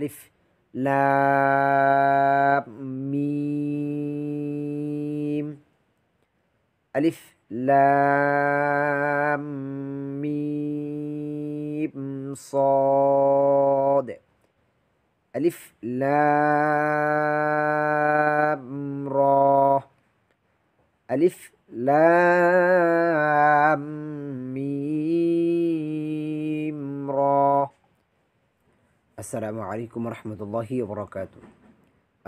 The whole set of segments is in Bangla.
ألف لام ميم ألف لام ميم صاد ألف لام را ألف لام ميم را আসসালামু আলাইকুম রহমতুল্লাহি বরকাত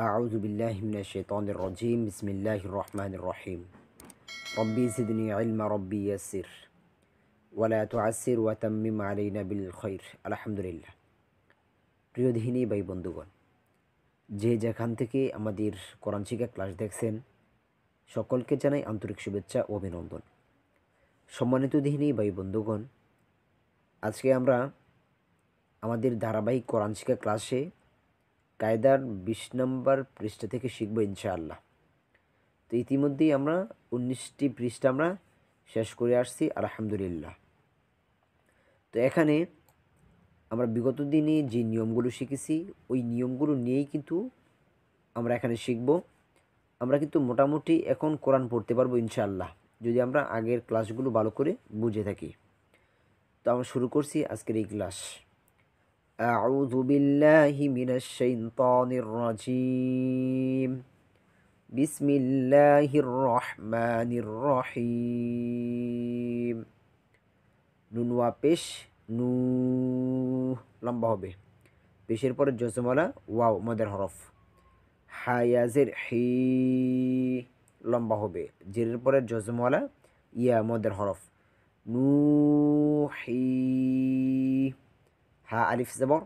أعوذ بالله من الشيطان الرجيم بسم الله الرحمن الرحيم ربي زدني علما ربي يسر ولا تعسر وتمم علينا بالخير الحمد لله প্রিয় দিনী ভাই বন্ধুগণ যে যেখান থেকে আমাদের কোরআন শিক্ষা ক্লাস দেখছেন সকলকে জানাই আন্তরিক শুভেচ্ছা ও অভিনন্দন সম্মানিত দিনী ভাই বন্ধুগণ আজকে আমরা আমাদের ধারাবাহিক কোরআন শিক্ষা ক্লাসে কায়দার বিশ নম্বর পৃষ্ঠা থেকে শিখব ইনশাআল্লাহ তো ইতিমধ্যেই আমরা উনিশটি পৃষ্ঠা আমরা শেষ করে আসছি আলহামদুলিল্লাহ তো এখানে আমরা বিগত দিনে যে নিয়মগুলো শিখেছি ওই নিয়মগুলো নিয়েই কিন্তু আমরা এখানে শিখব আমরা কিন্তু মোটামুটি এখন কোরআন পড়তে পারবো ইনশাআল্লাহ যদি আমরা আগের ক্লাসগুলো ভালো করে বুঝে থাকি তো আমরা শুরু করছি আজকের এই ক্লাস أعوذ بالله من الشيطان الرجيم بسم الله الرحمن الرحيم নুন ওয়া পেশ নু লম্বা হবে পেশের পরে জজমালা ওয়াও মদের হরফ হায়াজের হি লম্বা হবে জেরের পরে জজমালা ইয়া মদের হরফ নু হি হা আলিফ জবর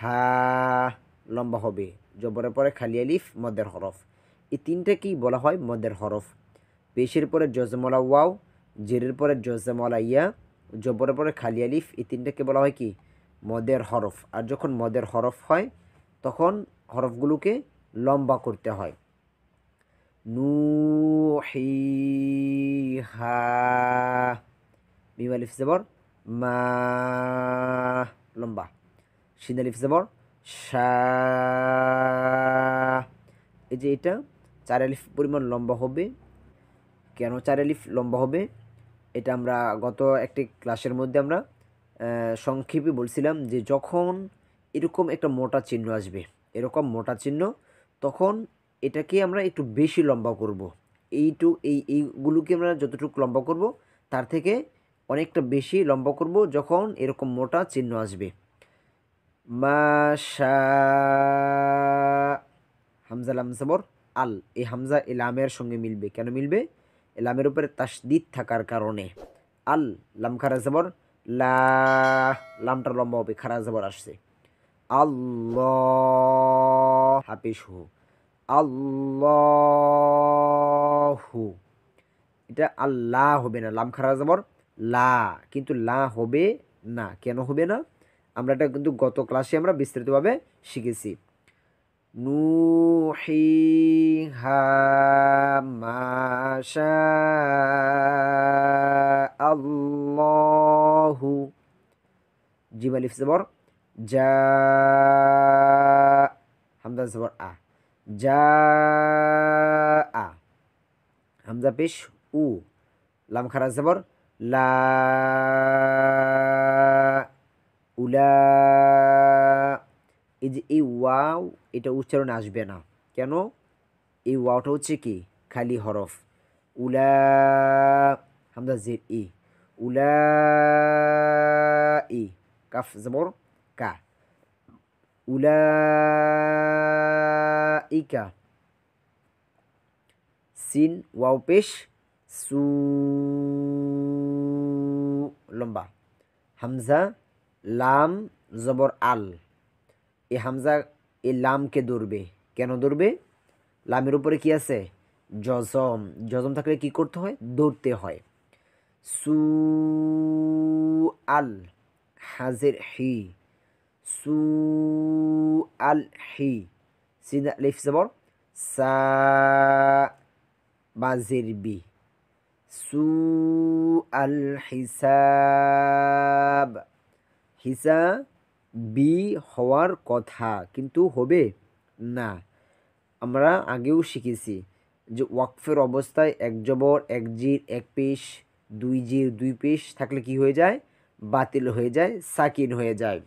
হা লম্বা হবে জবরের পরে খালি আলিফ মদের হরফ এই তিনটাকেই বলা হয় মদের হরফ পেশের পরে জজমলা ওয়াও জেরের পরে জজমলা ইয়া জবরের পরে খালি আলিফ এই তিনটাকে বলা হয় কি মদের হরফ আর যখন মদের হরফ হয় তখন হরফগুলোকে লম্বা করতে হয় নু হি হা মিম আলিফ জবর মা লম্বা সিন আলিফ জবর এই যে এটা চার আলিফ পরিমাণ লম্বা হবে কেন চার আলিফ লম্বা হবে এটা আমরা গত একটি ক্লাসের মধ্যে আমরা সংক্ষেপে বলছিলাম যে যখন এরকম একটা মোটা চিহ্ন আসবে এরকম মোটা চিহ্ন তখন এটাকে আমরা একটু বেশি লম্বা করব এইটু এই এইগুলোকে আমরা যতটুকু লম্বা করব তার থেকে অনেকটা বেশি লম্বা করব যখন এরকম মোটা চিহ্ন আসবে মাশা হামজা লাম জবর আল এই হামজা এলামের সঙ্গে মিলবে কেন মিলবে এলামের উপরে তাসদিদ থাকার কারণে আল লাম খারা লা লামটা লম্বা হবে খারা জবর আসছে আল্লাহ হাফিস হু আল্লাহু এটা আল্লাহ হবে না লাম খারা লা কিন্তু লা হবে না কেন হবে না আমরা এটা কিন্তু গত ক্লাসে আমরা বিস্তারিতভাবে শিখেছি নু হি হু জিম আলিফ জবর যা হামজা জবর আ যা আ হামজা পেশ উ লাম জবর লা উলা এই যে এই ওয়াও এটা উচ্চারণ আসবে না কেন এই ওয়াওটা হচ্ছে কি খালি হরফ উলা হামদা জের ই উলা ই কাফ জবর কা উলা ই কা সিন ওয়াও পেশ সু লম্বা হামজা লাম জবর আল এই হামজা এই লামকে ধরবে কেন ধরবে লামের উপরে কি আছে জজম জজম থাকলে কি করতে হয় ধরতে হয় সু আল হাজির হি সু আল হি সিদা লিফ জবর সা বাজির বি সু আল হিসাব হিসা বি হওয়ার কথা কিন্তু হবে না আমরা আগেও শিখেছি যে ওয়াকফের অবস্থায় এক জবর এক জির এক পেশ দুই জির দুই পেশ থাকলে কি হয়ে যায় বাতিল হয়ে যায় সাকিন হয়ে যায়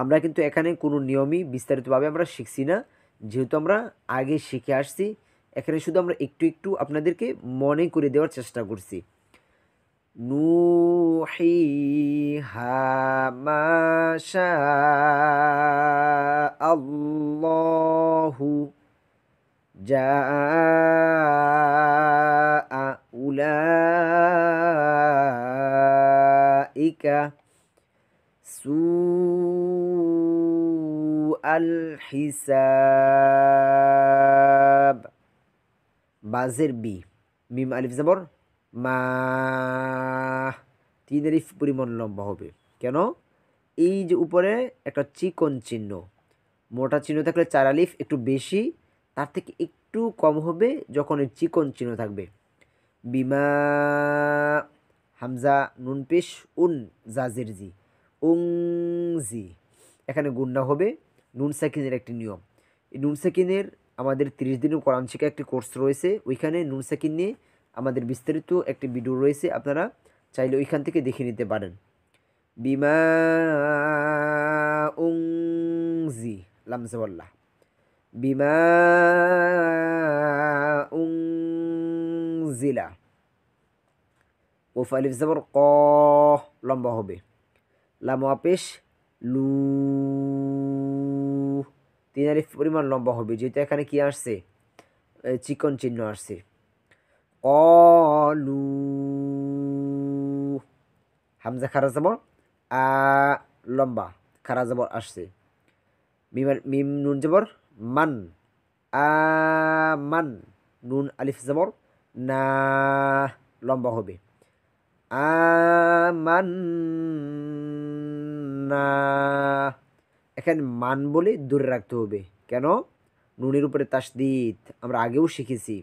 আমরা কিন্তু এখানে কোনো নিয়মই বিস্তারিতভাবে আমরা শিখছি না যেহেতু আমরা আগে শিখে আসছি এখানে শুধু আমরা একটু একটু আপনাদেরকে মনে করে দেওয়ার চেষ্টা করছি হি হু যা جاء সু আল الحساب বাজের বি মিম আলিফ জাবর মা তিন আলিফ পরিমাণ লম্বা হবে কেন এই যে উপরে একটা চিকন চিহ্ন মোটা চিহ্ন থাকলে চার আলিফ একটু বেশি তার থেকে একটু কম হবে যখন এই চিকন চিহ্ন থাকবে বিমা হামজা নুন পেশ উন জাজের জি উং জি এখানে গুন্ডা হবে নুন সাকিনের একটি নিয়ম এই নুন সাকিনের আমাদের তিরিশ দিনের কোরআন শিক্ষা একটি কোর্স রয়েছে ওইখানে নুন সাকিন নিয়ে আমাদের বিস্তারিত একটি ভিডিও রয়েছে আপনারা চাইলে ওইখান থেকে দেখে নিতে পারেন বিমা লামজাল্লাহ বিমা উংজিলা ওফ আলিফ জাবর ক লম্বা হবে লামোয়া লু তিন আলিফ পরিমাণ লম্বা হবে যেহেতু এখানে কি আসছে চিকন চিহ্ন আসছে অলু হামজা খারা জবর আ লম্বা খারা জবর আসছে মিমান মিম নুন যাবর মান আ মান নুন আলিফ যাবর না লম্বা হবে মান না এখানে মান বলে দূরে রাখতে হবে কেন নুনের উপরে তাসদিদ আমরা আগেও শিখেছি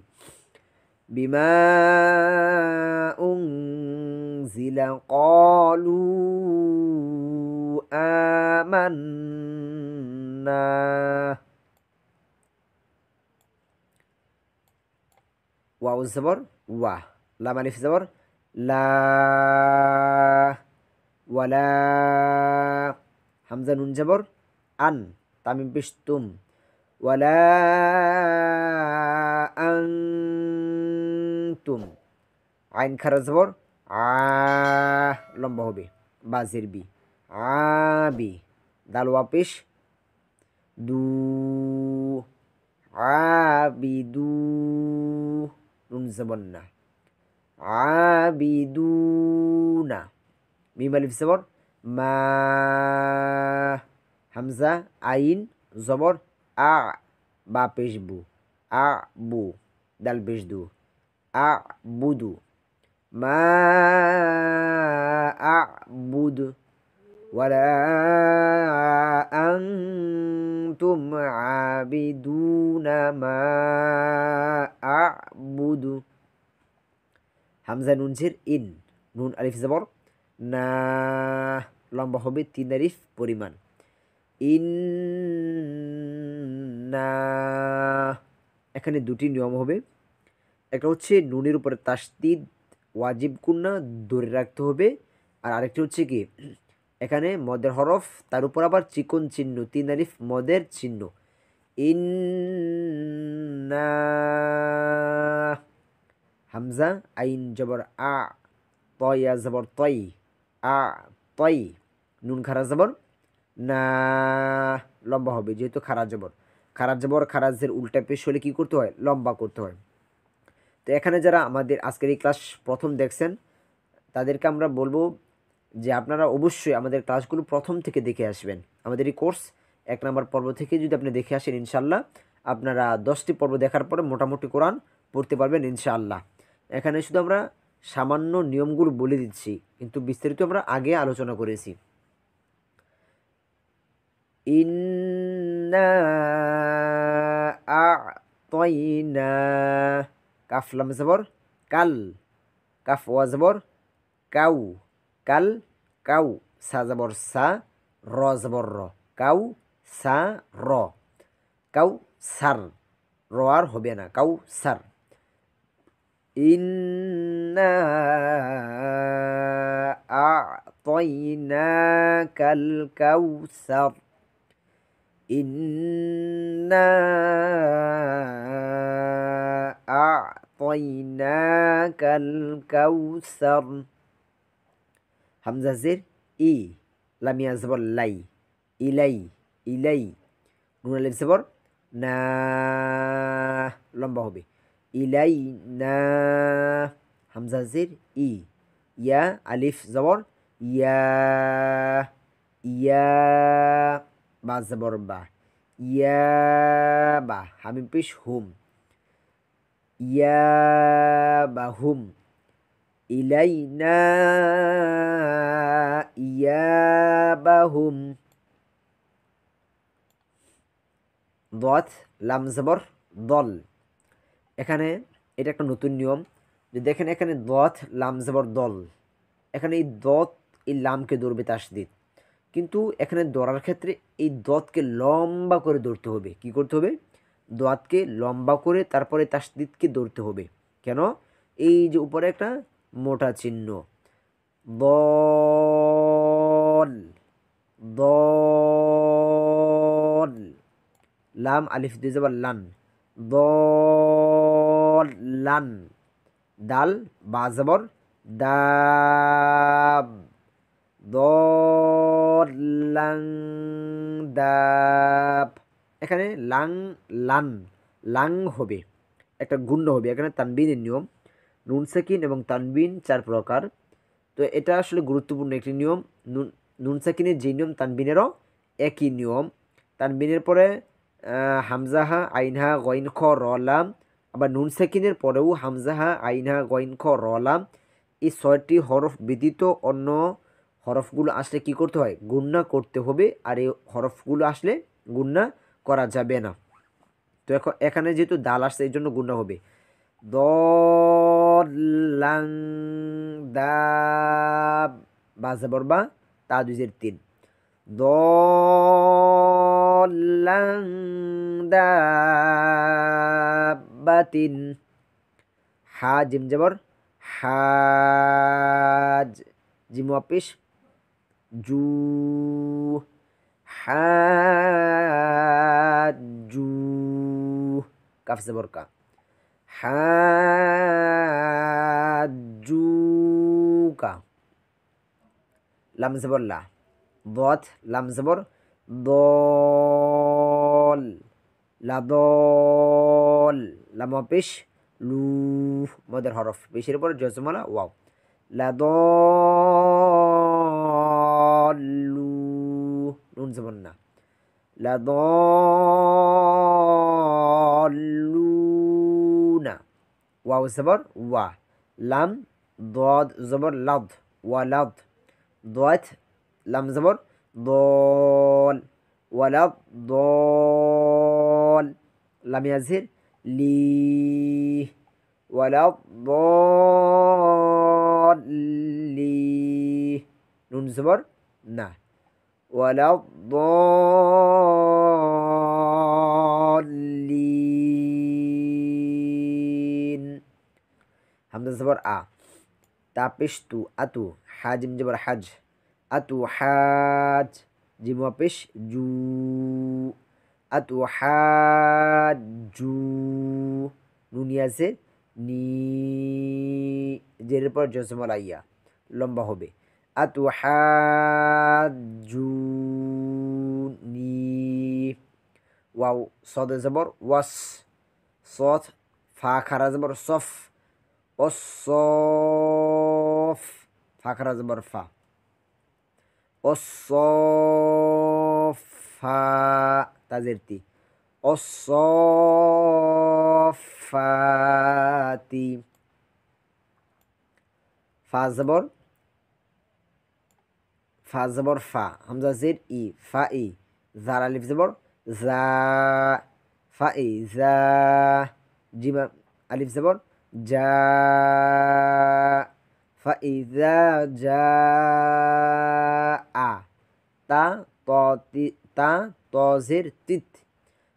বিমা উং জিলা কলু আমান্না ওয়া জবর ওয়া লাম আলিফ জবর লা ওয়ালা হামজা নুন জাবর আন তামিম বিস্তুম ওয়ালা তুম আইন খারাজ বর আ লম্বা হবে বাজির বি আবি দাল ওয়াপিস দু আবিদু নুন জবন্না আবিদুনা না আলিফ জবর মা হামজা আইন জবর আ বা পেশবু আ বু দাল পেশদু আ বুদু মা আ বুদু ولا أنتم عابدون আ বুদু হামজা নুনঝের ইন নুন আলিফ জবর না লম্বা হবে তিন আলিফ পরিমাণ ইন্না এখানে দুটি নিয়ম হবে একটা হচ্ছে নুনের উপরে তাস্তিদ ওয়াজিব কুন্না ধরে রাখতে হবে আর আরেকটি হচ্ছে কি এখানে মদের হরফ তার উপর আবার চিকন চিহ্ন তিন আরিফ মদের চিহ্ন ইন্না হামজা আইন জবর আ তয় জবর তয় আ তয় নুন খারা জবর না লম্বা হবে যেহেতু খারাপ জবর খারাপ জবর খারাজের উল্টা পেশ হলে কী করতে হয় লম্বা করতে হয় তো এখানে যারা আমাদের আজকের এই ক্লাস প্রথম দেখছেন তাদেরকে আমরা বলবো যে আপনারা অবশ্যই আমাদের ক্লাসগুলো প্রথম থেকে দেখে আসবেন আমাদের এই কোর্স এক নম্বর পর্ব থেকে যদি আপনি দেখে আসেন ইনশাল্লাহ আপনারা দশটি পর্ব দেখার পরে মোটামুটি কোরআন পড়তে পারবেন ইনশাআল্লাহ এখানে শুধু আমরা সামান্য নিয়মগুলো বলে দিচ্ছি কিন্তু বিস্তারিত আমরা আগে আলোচনা করেছি ইন্না কাফ লাম জবর কাল কাফ ওয়া জবর কাউ কাল কাউ সা জবর সা র জবর র কাউ সা র কাউ সার র আর হবে না কাউ সার ইন্না আইনা কাল কাউ সার إنا أعطيناك الكوثر همزة زر إي لم يزبر لي إلي إلي নুন لم يزبر نا لم হবে ইলাই না হামজা জের ই ইয়া আলিফ জবর يا বা জবর বা ইয়াবা হামিম পিস হুম হুম ইলাইনা ইয়াবা হুম দথ লামজবর দল এখানে এটা একটা নতুন নিয়ম যে দেখেন এখানে দথ লাম জবর দল এখানে এই দত এই লামকে ধরবে তাসদিদ কিন্তু এখানে দরার ক্ষেত্রে এই দতকে লম্বা করে দৌড়তে হবে কি করতে হবে দোয়াতকে লম্বা করে তারপরে তাসদিদকে দৌড়তে হবে কেন এই যে উপরে একটা মোটা চিহ্ন দল দল লাম আলিফ দিয়ে যাবার লান দল লান দাল বা যাবর দা লাং দাপ এখানে লাং লান লাং হবে একটা গুণ্ড হবে এখানে তানবিনের নিয়ম নুন সাকিন এবং তানবিন চার প্রকার তো এটা আসলে গুরুত্বপূর্ণ একটি নিয়ম নুন নুন সাকিনের যে নিয়ম তানবিনেরও একই নিয়ম তানবিনের পরে হামজাহা আইনহা গইন খ রলাম আবার নুন সাকিনের পরেও হামজাহা আইনহা গইন খ রলাম এই ছয়টি হরফ ব্যতীত অন্য হরফগুলো আসলে কি করতে হয় গুন্না করতে হবে আর এই হরফগুলো আসলে গুন্না করা যাবে না তো এখন এখানে যেহেতু দাল আসছে এই জন্য গুন্না হবে দ লাং বাজাবর বা তা দুজের তিন দলাং তিন হা জিম যাবর জিম আপিস জু হাজু কাফ জবর কা হাজু কা লাম জবর লা দত লাম জবর দল লাদল লাম পেশ লু মদের হরফ পেশের পর জজমালা ওয়াও লাদল زمننا لضالون واو زبر و لم ضاد زبر لض ولض ضات لم زبر ضال ولض ضال لم يزهر لي ولا الضالين نون زبر نه ولا الضالين হামজা জবর আ তাপিস্তু আতু হাজিম জবর হাজ আতু হাজ জিমা পেশ জু আতু হাজ জু নুনি আছে নি জেরের পর জসমলাইয়া লম্বা হবে আতু হাজ ওয়াও সদে জবর ওয়াস সথ ফা খারা জবর সফ অসফ ফা খারা জবর ফা অসফা তাজের তি অসফাতি ফা জবর ফা জবর ফা হামজা জের ই ফা ই জার আলিফ জবর ذا فإذا إيه، ذا جيم ألف زبر جاء فإذا إيه، جاء تا تا طازر تت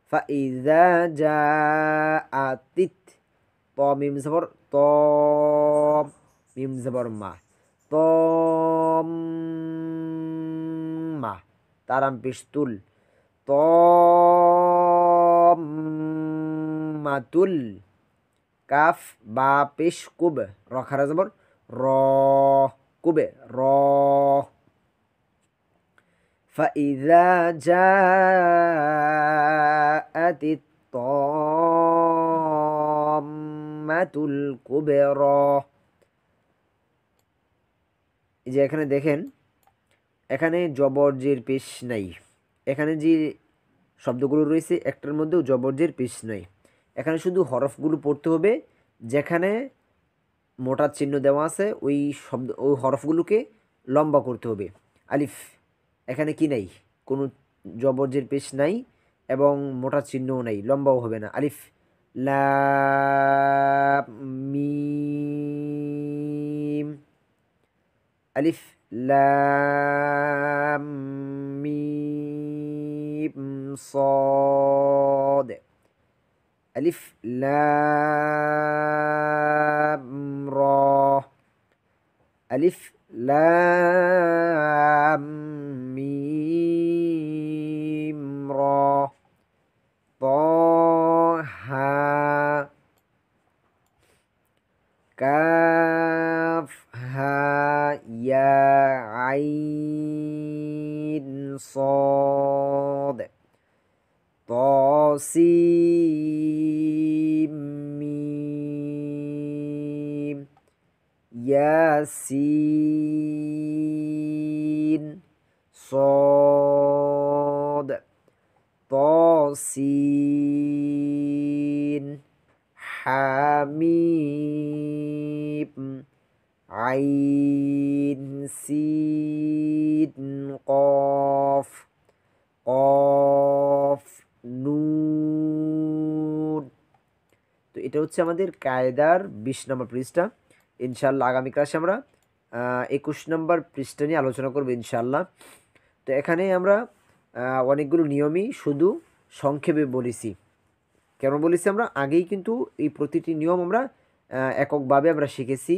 فإذا إيه، جاء تت طا ميم زبر طا ميم زبر ما طام ما تارم بشتول তুল কাফ বা পেশ কুব র খারা জবর র কুবে র فإذا جاءت الطامة الكبرى এই যে এখানে দেখেন এখানে জবর জের পেশ নাই এখানে যে শব্দগুলো রয়েছে একটার মধ্যেও জবরজের পিস নাই এখানে শুধু হরফগুলো পড়তে হবে যেখানে মোটার চিহ্ন দেওয়া আছে ওই শব্দ ওই হরফগুলোকে লম্বা করতে হবে আলিফ এখানে কি নাই কোনো জবরজের পেশ নাই এবং মোটার চিহ্নও নাই লম্বাও হবে না আলিফ লা আলিফ লা মিম صاد ألف لام را ألف لام ميم সিন صاد طاسين حميم عين سين কফ কফ নু তো এটা হচ্ছে আমাদের কায়দার বিশ নম্বর পৃষ্ঠা ইনশাল্লাহ আগামী ক্লাসে আমরা একুশ নম্বর পৃষ্ঠা নিয়ে আলোচনা করবো ইনশাল্লাহ তো এখানে আমরা অনেকগুলো নিয়মই শুধু সংক্ষেপে বলেছি কেন বলেছি আমরা আগেই কিন্তু এই প্রতিটি নিয়ম আমরা এককভাবে আমরা শিখেছি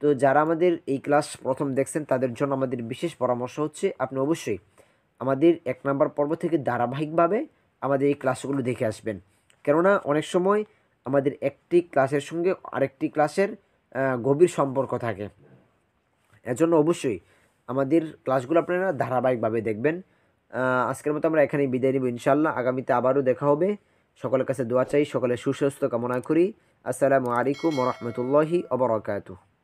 তো যারা আমাদের এই ক্লাস প্রথম দেখছেন তাদের জন্য আমাদের বিশেষ পরামর্শ হচ্ছে আপনি অবশ্যই আমাদের এক নম্বর পর্ব থেকে ধারাবাহিকভাবে আমাদের এই ক্লাসগুলো দেখে আসবেন কেননা অনেক সময় আমাদের একটি ক্লাসের সঙ্গে আরেকটি ক্লাসের গভীর সম্পর্ক থাকে এজন্য অবশ্যই আমাদের ক্লাসগুলো আপনারা ধারাবাহিকভাবে দেখবেন আজকের মতো আমরা এখানেই বিদায় নিব ইনশাল্লাহ আগামীতে আবারও দেখা হবে সকলের কাছে দোয়া চাই সকলে সুস্বাস্থ্য কামনা করি আসসালামু আলাইকুম রহমতুল্লাহি অবরাকাতু